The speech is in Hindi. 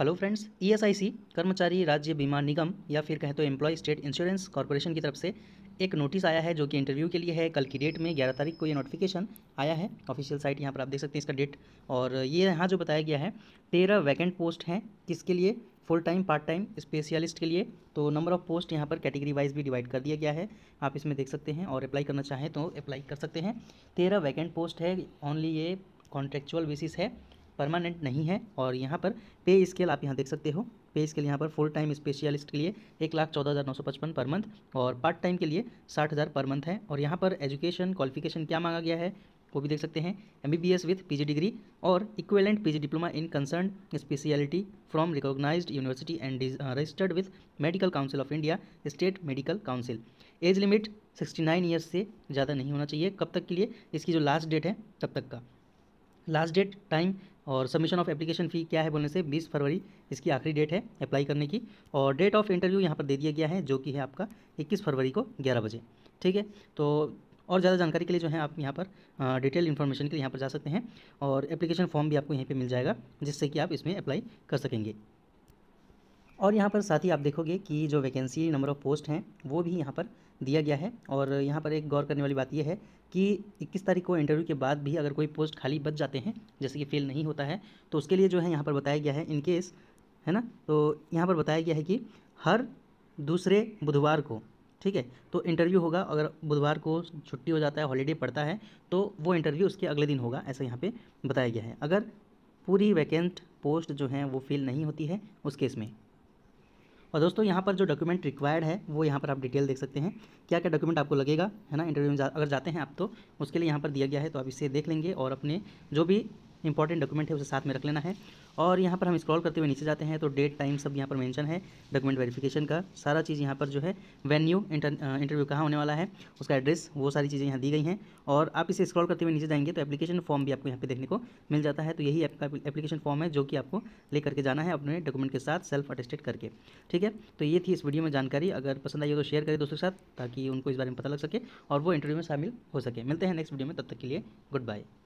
हेलो फ्रेंड्स ईएसआईसी कर्मचारी राज्य बीमा निगम या फिर कहें तो एम्प्लॉय स्टेट इंश्योरेंस कॉरपोरेशन की तरफ से एक नोटिस आया है जो कि इंटरव्यू के लिए है कल की डेट में 11 तारीख को ये नोटिफिकेशन आया है ऑफिशियल साइट यहाँ पर आप देख सकते हैं इसका डेट और ये यहाँ जो बताया गया है तेरह वैकेंट पोस्ट हैं किसके लिए full time part time specialist के लिए तो नंबर ऑफ पोस्ट यहाँ पर कैटेगरी वाइज भी डिवाइड कर दिया गया है आप इसमें देख सकते हैं और अप्लाई करना चाहें तो अप्लाई कर सकते हैं तेरह वैकेंट पोस्ट है ओनली ये कॉन्ट्रेक्चुअल बेसिस है परमानेंट नहीं है और यहाँ पर पे स्केल आप यहाँ देख सकते हो पे स्केल यहाँ पर फुल टाइम स्पेशलिस्ट के लिए एक लाख चौदह हज़ार नौ सौ पचपन पर मंथ और पार्ट टाइम के लिए साठ हज़ार पर मंथ है और यहाँ पर एजुकेशन क्वालिफिकेशन क्या मांगा गया है वो भी देख सकते हैं M B B S with P G degree और equivalent P G diploma in concern speciality from recognise university and registered with medical council of India state medical council age limit sixty nine years से ज़्यादा नहीं होना चाहिए कब तक के लिए इसकी जो लास्ट डेट है तब तक का लास्ट डेट टाइम और सबमिशन ऑफ एप्लीकेशन फ़ी क्या है बोलने से 20 फरवरी इसकी आखिरी डेट है अप्लाई करने की और डेट ऑफ इंटरव्यू यहाँ पर दे दिया गया है जो कि है आपका 21 फरवरी को 11 बजे ठीक है तो और ज़्यादा जानकारी के लिए जो है आप यहाँ पर डिटेल इन्फॉर्मेशन के लिए यहाँ पर जा सकते हैं और एप्लीकेशन फॉर्म भी आपको यहीं पर मिल जाएगा जिससे कि आप इसमें अप्लाई कर सकेंगे और यहाँ पर साथ ही आप देखोगे कि जो वैकेंसी नंबर ऑफ़ पोस्ट हैं वो भी यहाँ पर दिया गया है और यहाँ पर एक गौर करने वाली बात यह है कि 21 तारीख को इंटरव्यू के बाद भी अगर कोई पोस्ट खाली बच जाते हैं जैसे कि फेल नहीं होता है तो उसके लिए जो है यहाँ पर बताया गया है इनकेस है ना तो यहाँ पर बताया गया है कि हर दूसरे बुधवार को ठीक है तो इंटरव्यू होगा अगर बुधवार को छुट्टी हो जाता है हॉलीडे पड़ता है तो वो इंटरव्यू उसके अगले दिन होगा ऐसा यहाँ पे बताया गया है अगर पूरी वैकेंट पोस्ट जो हैं वो फिल नहीं होती है उस केस में और दोस्तों यहाँ पर जो डॉक्यूमेंट रिक्वायर्ड है वो यहाँ पर आप डिटेल देख सकते हैं क्या क्या डॉक्यूमेंट आपको लगेगा है ना इंटरव्यू में जा, अगर जाते हैं आप तो उसके लिए यहाँ पर दिया गया है तो आप इसे देख लेंगे और अपने जो भी इंपॉर्टेंट डॉक्यूमेंट है उसे साथ में रख लेना है और यहाँ पर हम स्क्रॉल करते हुए नीचे जाते हैं तो डेट टाइम सब यहाँ पर मेंशन है डॉक्यूमेंट वेरिफिकेशन का सारा चीज़ यहाँ पर जो है वेन्यू इंटरव्यू कहाँ होने वाला है उसका एड्रेस वो सारी चीज़ें यहाँ दी गई हैं और आप इसे स्क्रॉल करते हुए नीचे जाएंगे तो एप्लीकेशन फॉर्म भी आपको यहाँ पर देखने को मिल जाता है तो यही आपका एप्लीकेशन फॉर्म है जो कि आपको ले करके जाना है अपने डॉक्यूमेंट के साथ सेल्फ अटेस्टेड करके ठीक है तो ये थी इस वीडियो में जानकारी अगर पसंद आई हो तो शेयर करें दोस्तों के साथ ताकि उनको इस बारे में पता लग सके और वो इंटरव्यू में शामिल हो सके मिलते हैं नेक्स्ट वीडियो में तब तक के लिए गुड बाय